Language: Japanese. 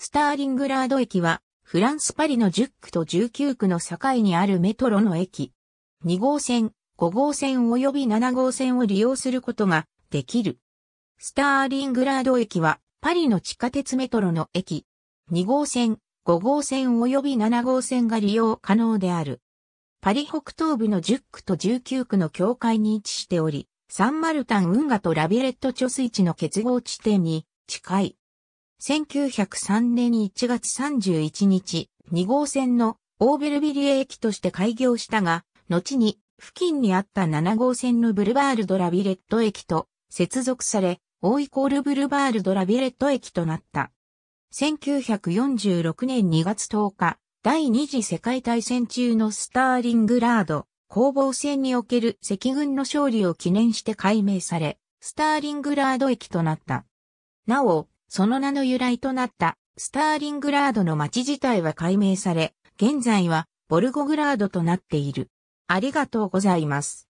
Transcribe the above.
スターリングラード駅は、フランス・パリの10区と19区の境にあるメトロの駅。2号線、5号線及び7号線を利用することができる。スターリングラード駅は、パリの地下鉄メトロの駅。2号線、5号線及び7号線が利用可能である。パリ北東部の10区と19区の境界に位置しており、サンマルタン運河とラビレット貯水池の結合地点に近い。1903年1月31日、2号線のオーベルビリエ駅として開業したが、後に付近にあった7号線のブルバールドラビレット駅と接続され、オイコールブルバールドラビレット駅となった。1946年2月10日、第二次世界大戦中のスターリングラード攻防戦における赤軍の勝利を記念して改名され、スターリングラード駅となった。なお、その名の由来となったスターリングラードの町自体は解明され、現在はボルゴグラードとなっている。ありがとうございます。